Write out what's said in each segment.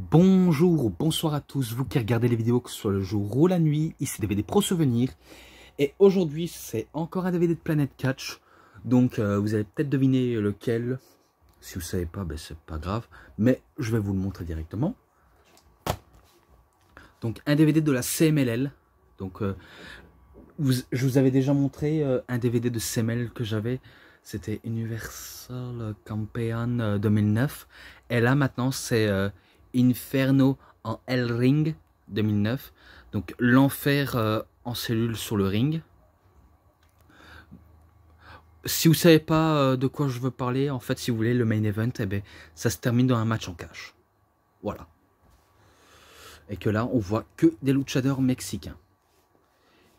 Bonjour, bonsoir à tous, vous qui regardez les vidéos, que ce soit le jour ou la nuit, ici DVD Pro souvenirs Et aujourd'hui, c'est encore un DVD de Planet Catch. Donc, euh, vous allez peut-être deviner lequel. Si vous ne savez pas, ben, c'est pas grave. Mais je vais vous le montrer directement. Donc, un DVD de la CMLL. Donc, euh, je vous avais déjà montré euh, un DVD de CML que j'avais. C'était Universal Campaign 2009. Et là, maintenant, c'est Inferno en l Ring 2009, donc l'enfer euh, en cellule sur le ring. Si vous savez pas euh, de quoi je veux parler, en fait, si vous voulez le main event, eh bien, ça se termine dans un match en cash. Voilà. Et que là, on voit que des luchadors mexicains.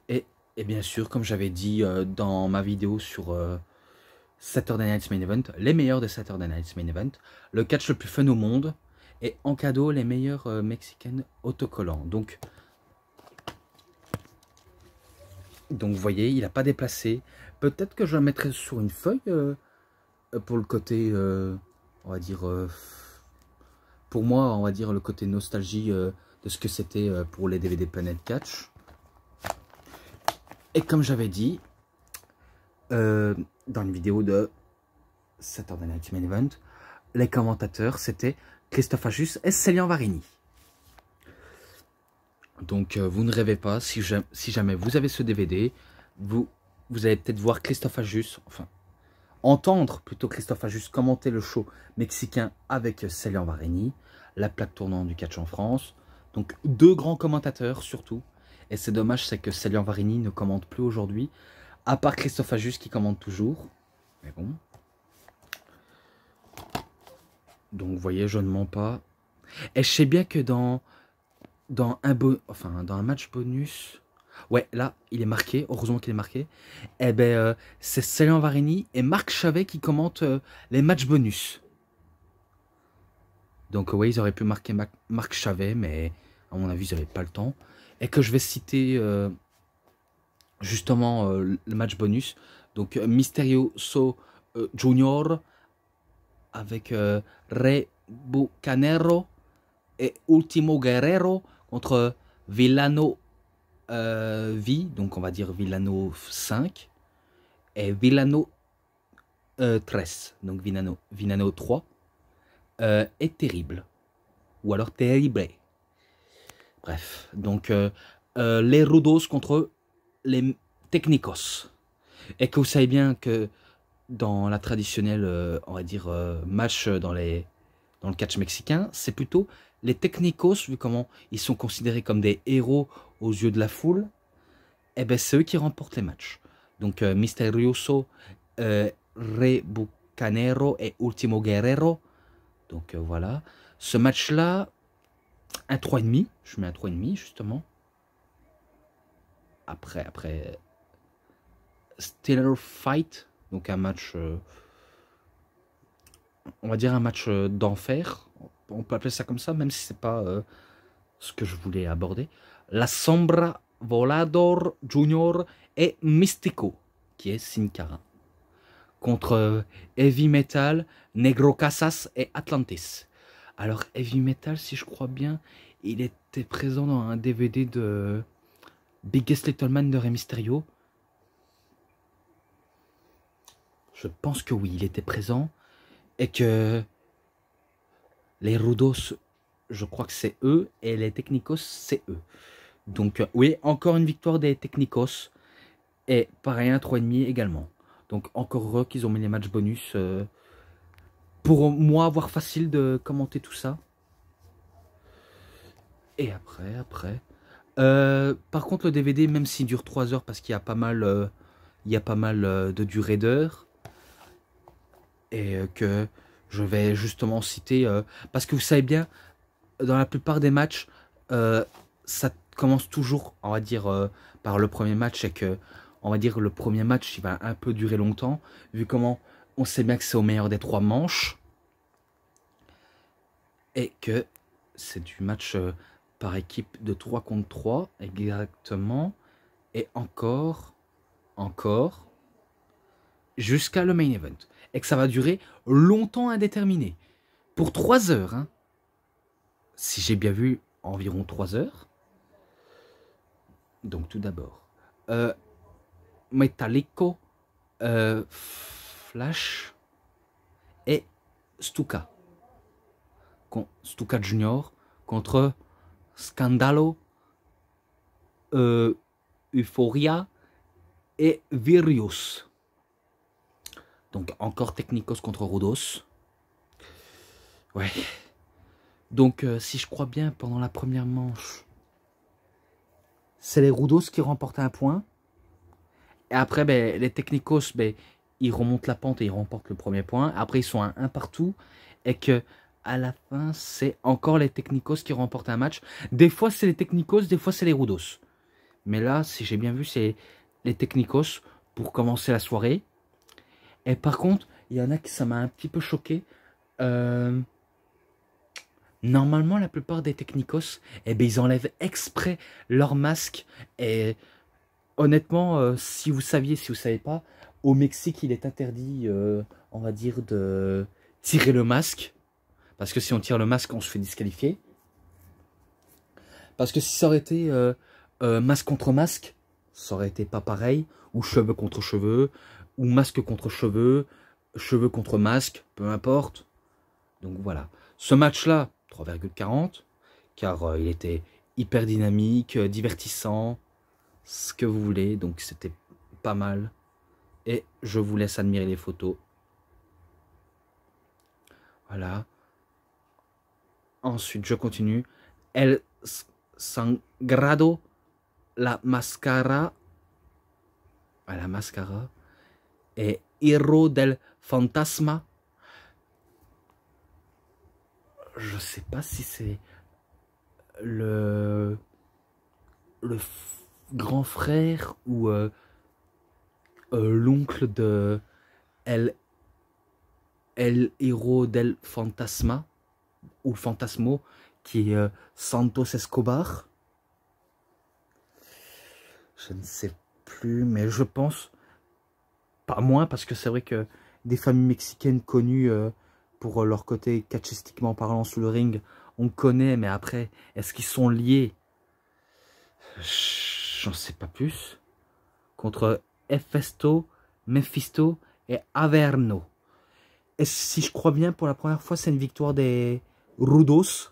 Et, bien sûr, comme j'avais dit euh, dans ma vidéo sur Saturday Night's Main Event, les meilleurs de Saturday Night's Main Event, le catch le plus fun au monde, et en cadeau, les meilleures euh, mexicaines autocollants. Donc, donc vous voyez, il n'a pas déplacé. Peut-être que je la mettrai sur une feuille euh, pour le côté, euh, on va dire, pour moi, on va dire le côté nostalgie de ce que c'était pour les DVD Planet Catch. Et comme j'avais dit, dans une vidéo de Saturday Night Event, les commentateurs, c'était Christophe Ajus et Célian Varini. Donc euh, vous ne rêvez pas, si, jamais vous avez ce DVD, vous, vous allez peut-être voir Christophe Ajus, enfin, entendre plutôt Christophe Ajus commenter le show mexicain avec Célian Varini, la plaque tournante du catch en France. Donc deux grands commentateurs surtout. Et c'est dommage, c'est que Célian Varini ne commente plus aujourd'hui, à part Christophe Ajus qui commente toujours. Mais bon, donc, vous voyez, je ne mens pas. Et je sais bien que dans, dans, un, enfin, dans un match bonus... Ouais, là, il est marqué. Heureusement qu'il est marqué. Eh ben, euh, c'est Céline Varini et Marc Chavet qui commentent euh, les matchs bonus. Donc, oui, ils auraient pu marquer Marc Chavet, mais à mon avis, ils n'avaient pas le temps. Et que je vais citer euh, justement le match bonus. Donc, Mysterio So Junior avec euh, Rebucanero et Ultimo Guerrero contre Villano euh, V, donc on va dire Villano 5 et Villano euh, donc Villano, Villano 3, est euh, terrible. Ou alors terrible. Bref, donc les Rudos contre les Technicos. Et que vous savez bien que dans la traditionnelle, euh, on va dire, euh, match dans, les, dans le catch mexicain, c'est plutôt les technicos, vu comment ils sont considérés comme des héros aux yeux de la foule, et eh bien, ben c'est eux qui remportent les matchs. Donc euh, Misterioso, Rebucanero et Ultimo Guerrero. Donc voilà. Ce match-là, un 3,5. Je mets un 3,5 justement. Après, après. Stiller Fight, donc un match, euh, on va dire un match euh, d'enfer, on peut appeler ça comme ça, même si c'est pas euh, ce que je voulais aborder. La Sombra Volador Junior et Mystico, qui est Sin Cara, contre Heavy Metal, Negro Casas et Atlantis. Alors Heavy Metal, si je crois bien, il était présent dans un DVD de Biggest Little Man de Rey Mysterio. Je pense que oui, il était présent. Et que les Rudos, je crois que c'est eux. Et les Technicos, c'est eux. Donc euh, oui, encore une victoire des Technicos. Et pareil, un 3,5 également. Donc encore heureux qu'ils ont mis les matchs bonus. Euh, pour moi, avoir facile de commenter tout ça. Et après, après. Euh, par contre, le DVD, même s'il dure 3 heures, parce qu'il y a pas mal, il y a pas mal de durée d'heure, et euh, que je vais justement citer. Euh, parce que vous savez bien, dans la plupart des matchs, euh, ça commence toujours, on va dire, par le premier match. Et que, on va dire, le premier match, il va un peu durer longtemps. Vu comment on sait bien que c'est au meilleur des trois manches. Et que c'est du match par équipe de 3 contre 3, exactement. Et encore, encore, jusqu'à le main event. Et que ça va durer longtemps indéterminé. Pour 3 heures. Hein. Si j'ai bien vu, environ 3 heures. Donc tout d'abord. Euh, Metallico, euh, Flash et Stuka. Stuka Junior contre Scandalo, euh, Euphoria et Virius. Donc encore Technicos contre Rudos. Ouais. Donc euh, si je crois bien, pendant la première manche, c'est les Rudos qui remportent un point. Et après, ben, les Technicos, ben, ils remontent la pente et ils remportent le premier point. Après, ils sont à un partout. Et que à la fin, c'est encore les Technicos qui remportent un match. Des fois, c'est les Technicos, des fois, c'est les Rudos. Mais là, si j'ai bien vu, c'est les Technicos pour commencer la soirée. Et par contre, il y en a qui ça m'a un petit peu choqué. Euh, normalement, la plupart des Technicos, eh ben, ils enlèvent exprès leur masque. Et honnêtement, euh, si vous saviez, si vous ne savez pas, au Mexique, il est interdit, euh, on va dire, de tirer le masque. Parce que si on tire le masque, on se fait disqualifier. Parce que si ça aurait été masque contre masque, ça aurait été pas pareil. Ou cheveux contre cheveux, ou masque contre cheveux, cheveux contre masque, peu importe. Donc voilà. Ce match-là, 3,40, car euh, il était hyper dynamique, euh, divertissant, ce que vous voulez, donc c'était pas mal. Et je vous laisse admirer les photos. Voilà. Ensuite, je continue. El Sangrado, la mascara. Ah, la mascara et héros del fantasma. Je sais pas si c'est le, le grand frère ou euh, euh, l'oncle de El, El del fantasma ou le fantasmo qui est euh, Santos Escobar. Je ne sais plus, mais je pense pas moins, parce que c'est vrai que des familles mexicaines connues euh, pour euh, leur côté catchistiquement parlant sous le ring, on connaît, mais après, est-ce qu'ils sont liés J'en sais pas plus. Contre Hefesto, Mephisto et Averno. Et si je crois bien, pour la première fois, c'est une victoire des Rudos,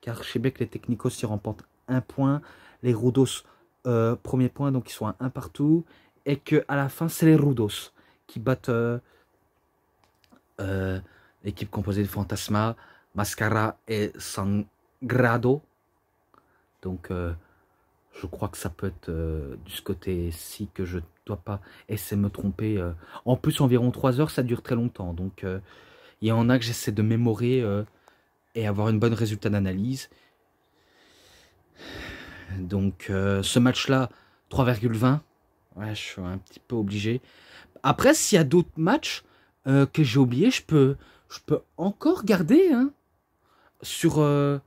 car chez que les Technicos y remportent un point, les Rudos, euh, premier point, donc ils sont un partout, et que à la fin c'est les Rudos qui battent euh, euh, l'équipe composée de Fantasma, Mascara et Sangrado. Donc euh, je crois que ça peut être du ce côté si que je ne dois pas essayer de me tromper. En plus environ 3 heures ça dure très longtemps donc il y en a que j'essaie de mémorer et avoir une bonne résultat d'analyse. Donc ce match-là 3,20 Ouais, je suis un petit peu obligé. Après, s'il y a d'autres matchs euh, que j'ai oubliés, je peux, je peux encore garder hein, sur, euh,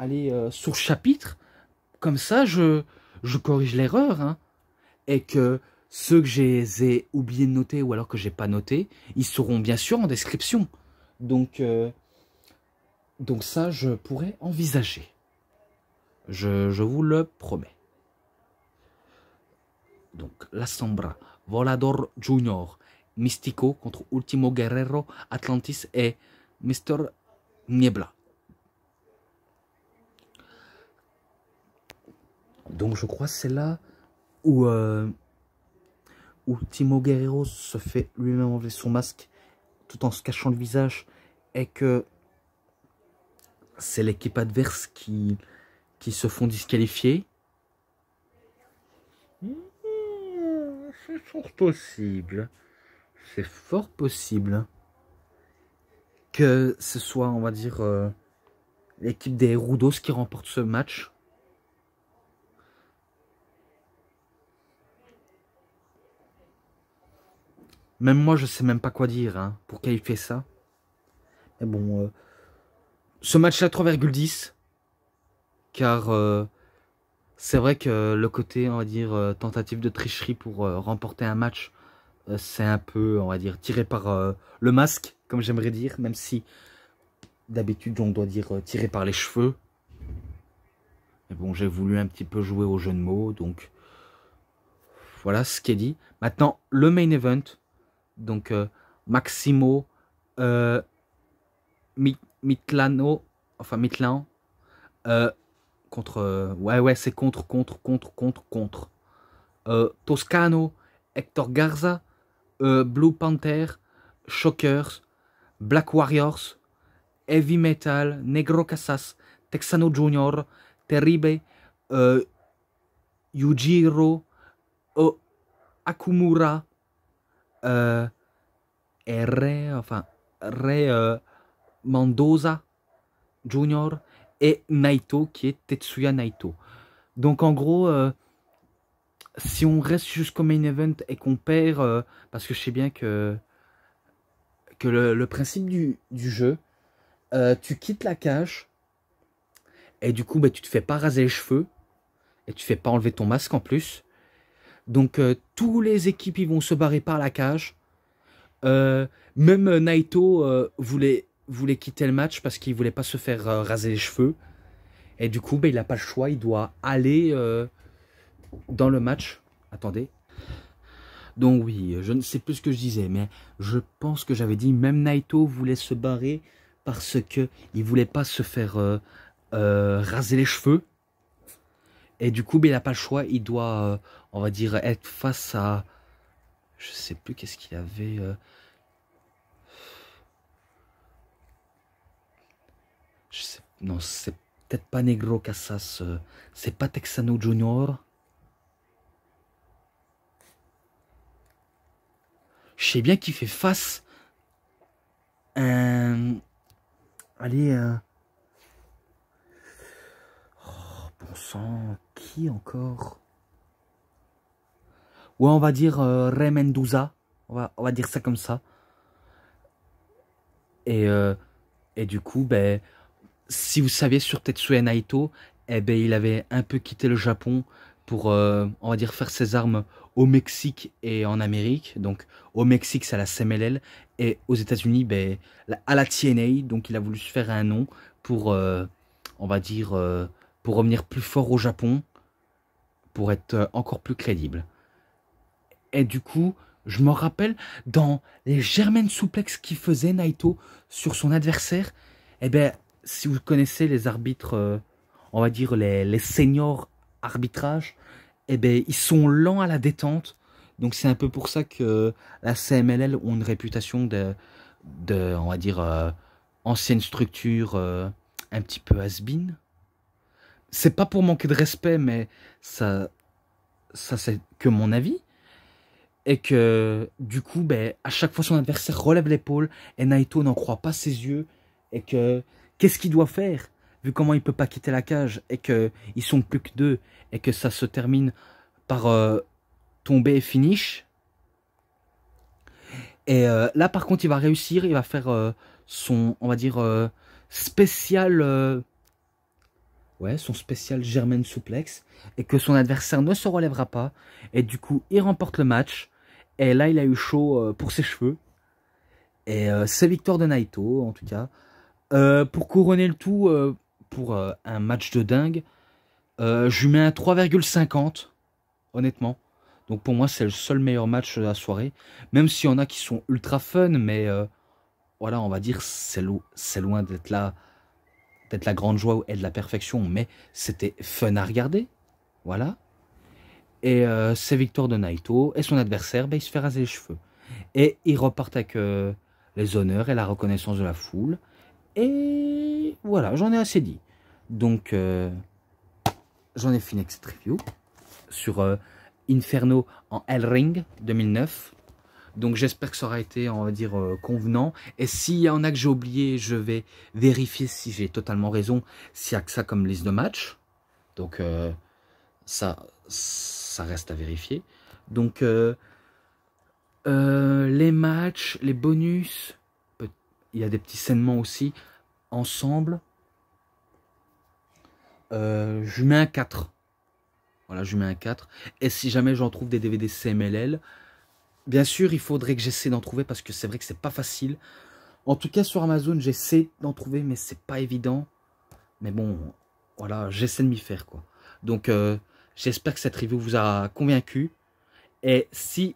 euh, sur chapitre. Comme ça, je, je corrige l'erreur. Hein. et que ceux que j'ai oublié de noter ou alors que j'ai pas noté, ils seront bien sûr en description. Donc, donc ça, je pourrais envisager. Je, je vous le promets donc La Sombra, Volador Junior, Mystico contre Ultimo Guerrero, Atlantis et Mr. Niebla. Donc je crois c'est là euh, où, Ultimo Guerrero se fait lui-même enlever son masque tout en se cachant le visage et que c'est l'équipe adverse qui, qui se font disqualifier. Hmm c'est fort possible. C'est fort possible que ce soit, on va dire, euh, l'équipe des Rudos qui remporte ce match. Même moi, je sais même pas quoi dire hein, pour fait ça. Mais bon, euh, ce match-là, 3,10. Car euh, c'est vrai que le côté, on va dire, euh, tentative de tricherie pour euh, remporter un match, euh, c'est un peu, on va dire, tiré par le masque, comme j'aimerais dire, même si d'habitude on doit dire tiré par les cheveux. Mais bon, j'ai voulu un petit peu jouer au jeu de mots, donc voilà ce qui est dit. Maintenant, le main event, donc Maximo euh, Mitlano, enfin Mitlan, contre. Euh, ouais, ouais, c'est contre, contre, contre, contre, contre. Euh, Toscano, Hector Garza, euh, Blue Panther, Shockers, Black Warriors, Heavy Metal, Negro Casas, Texano Junior, Terribe, Yujiro, Akumura, enfin, Mendoza Junior, et Naito qui est Tetsuya Naito. Donc en gros, euh, si on reste jusqu'au main event et qu'on perd, euh, parce que je sais bien que, que le, principe du, du jeu, euh, tu quittes la cage et du coup bah, tu te fais pas raser les cheveux et tu fais pas enlever ton masque en plus. Donc tous les équipes ils vont se barrer par la cage. même Naito voulait voulait quitter le match parce qu'il voulait pas se faire euh, raser les cheveux. Et du coup, ben, il n'a pas le choix, il doit aller euh, dans le match. Attendez. Donc oui, je ne sais plus ce que je disais, mais je pense que j'avais dit même Naito voulait se barrer parce que il voulait pas se faire euh, raser les cheveux. Et du coup, ben, il n'a pas le choix, il doit, on va dire, être face à... Je sais plus qu'est-ce qu'il avait non, c'est peut-être pas Negro Casas, euh, c'est pas Texano Junior. Je sais bien qu'il fait face à Allez, euh... Oh, bon sang, qui encore Ouais, on va dire euh, Ray On va, on va dire ça comme ça. Et, euh, et du coup, ben si vous saviez, sur Tetsuya Naito, eh ben, il avait un peu quitté le Japon pour, euh, on va dire, faire ses armes au Mexique et en Amérique. Donc, au Mexique, c'est à la CMLL. Et aux États-Unis, ben, à la TNA. Donc, il a voulu se faire un nom pour, euh, on va dire, euh, pour revenir plus fort au Japon, pour être encore plus crédible. Et du coup, je me rappelle dans les germaines Souplex qu'il faisait Naito sur son adversaire. Eh ben, si vous connaissez les arbitres, euh, on va dire les, les seniors arbitrage, eh ben, ils sont lents à la détente. Donc c'est un peu pour ça que la CMLL ont une réputation de, de on va dire, euh, ancienne structure euh, un petit peu has-been. C'est pas pour manquer de respect, mais ça, ça c'est que mon avis. Et que du coup, ben, à chaque fois son adversaire relève l'épaule et Naito n'en croit pas ses yeux et que Qu'est-ce qu'il doit faire Vu comment il peut pas quitter la cage et qu'ils sont plus que deux et que ça se termine par euh, tomber et finish. Et euh, là, par contre, il va réussir, il va faire euh, son, on va dire, spécial. ouais, son spécial Germaine Souplex. Et que son adversaire ne se relèvera pas. Et du coup, il remporte le match. Et là, il a eu chaud pour ses cheveux. Et c'est victoire de Naito, en tout cas. Euh, pour couronner le tout, euh, pour euh, un match de dingue, je lui mets un 3,50, honnêtement. Donc pour moi, c'est le seul meilleur match de la soirée. Même s'il y en a qui sont ultra fun, mais voilà, on va dire, c'est loin d'être la, la grande joie et de la perfection, mais c'était fun à regarder. Voilà. Et c'est victoire de Naito. Et son adversaire, ben il se fait raser les cheveux. Et il repart avec les honneurs et la reconnaissance de la foule. Et voilà, j'en ai assez dit. Donc, euh, j'en ai fini avec cette review sur euh, Inferno en L-Ring 2009. Donc j'espère que ça aura été, on va dire, euh, convenant. Et s'il y en a que j'ai oublié, je vais vérifier si j'ai totalement raison, s'il n'y a que ça comme liste de matchs. Donc ça, ça reste à vérifier. Donc les matchs, les bonus, il y a des petits saignements aussi. Ensemble, euh, je mets un 4. Voilà, je mets un 4. Et si jamais j'en trouve des DVD CMLL, bien sûr, il faudrait que j'essaie d'en trouver parce que c'est vrai que c'est pas facile. En tout cas, sur Amazon, j'essaie d'en trouver, mais c'est pas évident. Mais bon, voilà, j'essaie de m'y faire, quoi. Donc, euh, j'espère que cette review vous a convaincu. Et si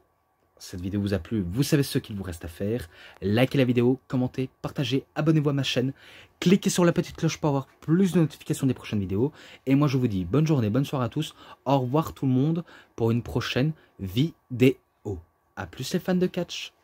cette vidéo vous a plu, vous savez ce qu'il vous reste à faire. Likez la vidéo, commentez, partagez, abonnez-vous à ma chaîne. Cliquez sur la petite cloche pour avoir plus de notifications des prochaines vidéos. Et moi, je vous dis bonne journée, bonne soirée à tous. Au revoir tout le monde pour une prochaine vidéo. A plus les fans de catch